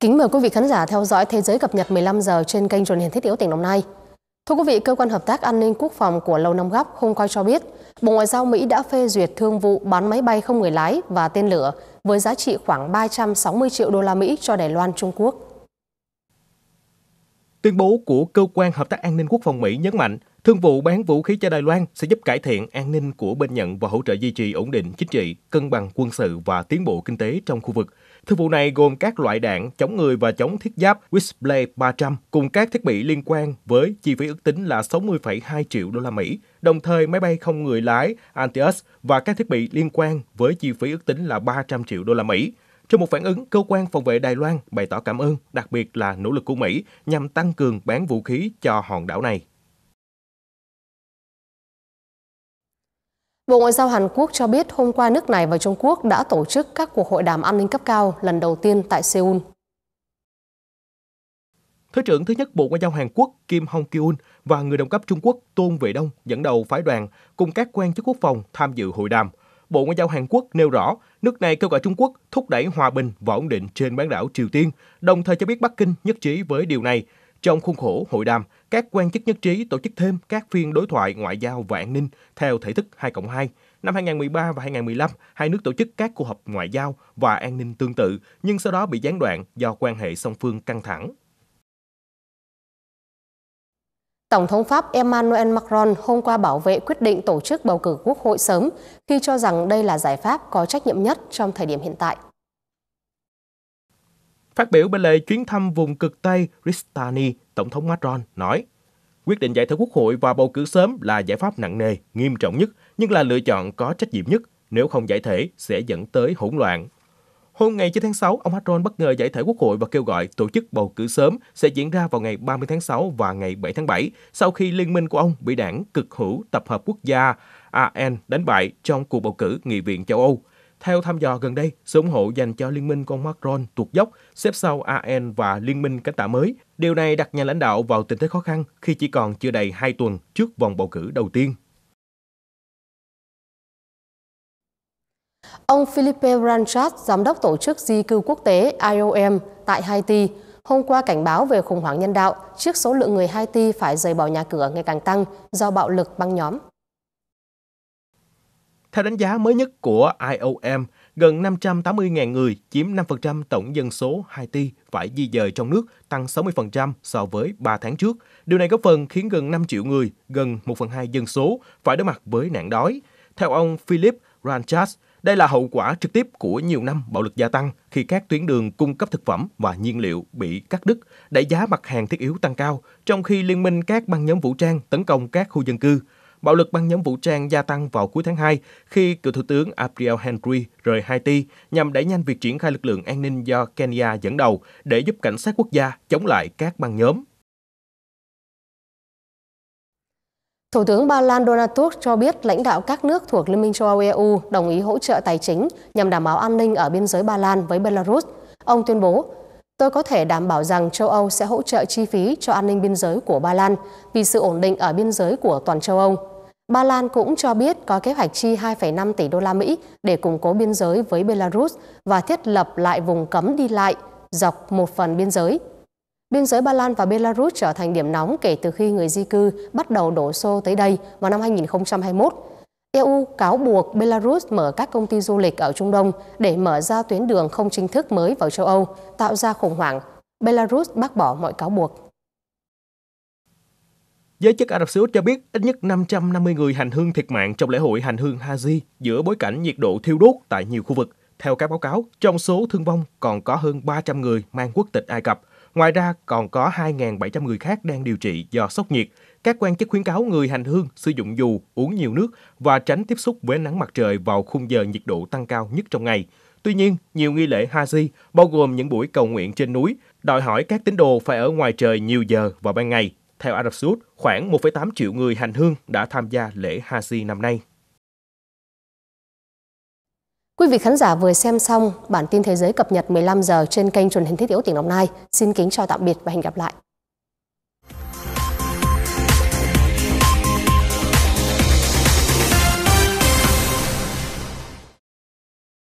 Kính mời quý vị khán giả theo dõi Thế giới cập nhật 15 giờ trên kênh truyền hình thiết yếu tỉnh Đồng Nai. Thưa quý vị, Cơ quan Hợp tác An ninh Quốc phòng của Lầu Năm Góc hôm qua cho biết, Bộ Ngoại giao Mỹ đã phê duyệt thương vụ bán máy bay không người lái và tên lửa với giá trị khoảng 360 triệu đô la Mỹ cho Đài Loan, Trung Quốc. Tuyên bố của Cơ quan Hợp tác An ninh Quốc phòng Mỹ nhấn mạnh thương vụ bán vũ khí cho Đài Loan sẽ giúp cải thiện an ninh của bên nhận và hỗ trợ duy trì ổn định chính trị, cân bằng quân sự và tiến bộ kinh tế trong khu vực. Thương vụ này gồm các loại đạn chống người và chống thiết giáp Whistblade 300 cùng các thiết bị liên quan với chi phí ước tính là 60,2 triệu đô la Mỹ, đồng thời máy bay không người lái Antius và các thiết bị liên quan với chi phí ước tính là 300 triệu đô la Mỹ. Trong một phản ứng, cơ quan phòng vệ Đài Loan bày tỏ cảm ơn, đặc biệt là nỗ lực của Mỹ nhằm tăng cường bán vũ khí cho hòn đảo này. Bộ Ngoại giao Hàn Quốc cho biết hôm qua nước này và Trung Quốc đã tổ chức các cuộc hội đàm an ninh cấp cao lần đầu tiên tại Seoul. Thứ trưởng thứ nhất Bộ Ngoại giao Hàn Quốc Kim Hong Kyun và người đồng cấp Trung Quốc Tôn Vệ Đông dẫn đầu phái đoàn cùng các quan chức quốc phòng tham dự hội đàm – Bộ Ngoại giao Hàn Quốc nêu rõ, nước này kêu gọi Trung Quốc thúc đẩy hòa bình và ổn định trên bán đảo Triều Tiên, đồng thời cho biết Bắc Kinh nhất trí với điều này. Trong khuôn khổ hội đàm, các quan chức nhất trí tổ chức thêm các phiên đối thoại ngoại giao và an ninh theo thể thức 2 cộng 2. Năm 2013 và 2015, hai nước tổ chức các cuộc họp ngoại giao và an ninh tương tự, nhưng sau đó bị gián đoạn do quan hệ song phương căng thẳng. Tổng thống Pháp Emmanuel Macron hôm qua bảo vệ quyết định tổ chức bầu cử quốc hội sớm khi cho rằng đây là giải pháp có trách nhiệm nhất trong thời điểm hiện tại. Phát biểu bên lề chuyến thăm vùng cực Tây Ristani, Tổng thống Macron nói, quyết định giải thể quốc hội và bầu cử sớm là giải pháp nặng nề, nghiêm trọng nhất, nhưng là lựa chọn có trách nhiệm nhất. Nếu không giải thể, sẽ dẫn tới hỗn loạn, Hôm ngày 9 tháng 6, ông Macron bất ngờ giải thể Quốc hội và kêu gọi tổ chức bầu cử sớm sẽ diễn ra vào ngày 30 tháng 6 và ngày 7 tháng 7 sau khi liên minh của ông bị đảng cực hữu Tập hợp Quốc gia AN đánh bại trong cuộc bầu cử Nghị viện châu Âu. Theo thăm dò gần đây, sự ủng hộ dành cho liên minh của ông Macron tuột dốc, xếp sau AN và liên minh cánh tả mới. Điều này đặt nhà lãnh đạo vào tình thế khó khăn khi chỉ còn chưa đầy 2 tuần trước vòng bầu cử đầu tiên. Ông Philippe Ranchat, giám đốc tổ chức di cư quốc tế IOM tại Haiti, hôm qua cảnh báo về khủng hoảng nhân đạo trước số lượng người Haiti phải rời bỏ nhà cửa ngày càng tăng do bạo lực băng nhóm. Theo đánh giá mới nhất của IOM, gần 580.000 người chiếm 5% tổng dân số Haiti phải di dời trong nước, tăng 60% so với 3 tháng trước. Điều này góp phần khiến gần 5 triệu người, gần 1 phần 2 dân số, phải đối mặt với nạn đói. Theo ông Philip Ranchas, đây là hậu quả trực tiếp của nhiều năm bạo lực gia tăng khi các tuyến đường cung cấp thực phẩm và nhiên liệu bị cắt đứt, đẩy giá mặt hàng thiết yếu tăng cao, trong khi liên minh các băng nhóm vũ trang tấn công các khu dân cư. Bạo lực băng nhóm vũ trang gia tăng vào cuối tháng 2 khi cựu thủ tướng Abriel Henry rời Haiti nhằm đẩy nhanh việc triển khai lực lượng an ninh do Kenya dẫn đầu để giúp cảnh sát quốc gia chống lại các băng nhóm. Thủ tướng Ba Lan Donald Tusk cho biết lãnh đạo các nước thuộc Liên minh châu Âu EU đồng ý hỗ trợ tài chính nhằm đảm bảo an ninh ở biên giới Ba Lan với Belarus. Ông tuyên bố, tôi có thể đảm bảo rằng châu Âu sẽ hỗ trợ chi phí cho an ninh biên giới của Ba Lan vì sự ổn định ở biên giới của toàn châu Âu. Ba Lan cũng cho biết có kế hoạch chi 2,5 tỷ đô la Mỹ để củng cố biên giới với Belarus và thiết lập lại vùng cấm đi lại dọc một phần biên giới. Biên giới Ba Lan và Belarus trở thành điểm nóng kể từ khi người di cư bắt đầu đổ xô tới đây vào năm 2021. EU cáo buộc Belarus mở các công ty du lịch ở Trung Đông để mở ra tuyến đường không chính thức mới vào châu Âu, tạo ra khủng hoảng. Belarus bác bỏ mọi cáo buộc. Giới chức Ả Rập Xê Út cho biết ít nhất 550 người hành hương thiệt mạng trong lễ hội hành hương Haji giữa bối cảnh nhiệt độ thiêu đốt tại nhiều khu vực. Theo các báo cáo, trong số thương vong còn có hơn 300 người mang quốc tịch Ai Cập, Ngoài ra, còn có 2.700 người khác đang điều trị do sốc nhiệt. Các quan chức khuyến cáo người hành hương sử dụng dù, uống nhiều nước và tránh tiếp xúc với nắng mặt trời vào khung giờ nhiệt độ tăng cao nhất trong ngày. Tuy nhiên, nhiều nghi lễ Haji, bao gồm những buổi cầu nguyện trên núi, đòi hỏi các tín đồ phải ở ngoài trời nhiều giờ vào ban ngày. Theo Ả Rập Xê Út, khoảng 1,8 triệu người hành hương đã tham gia lễ Haji năm nay. Quý vị khán giả vừa xem xong bản tin thế giới cập nhật 15 giờ trên kênh truyền hình thiết yếu tỉnh Đồng Nai. Xin kính chào tạm biệt và hẹn gặp lại.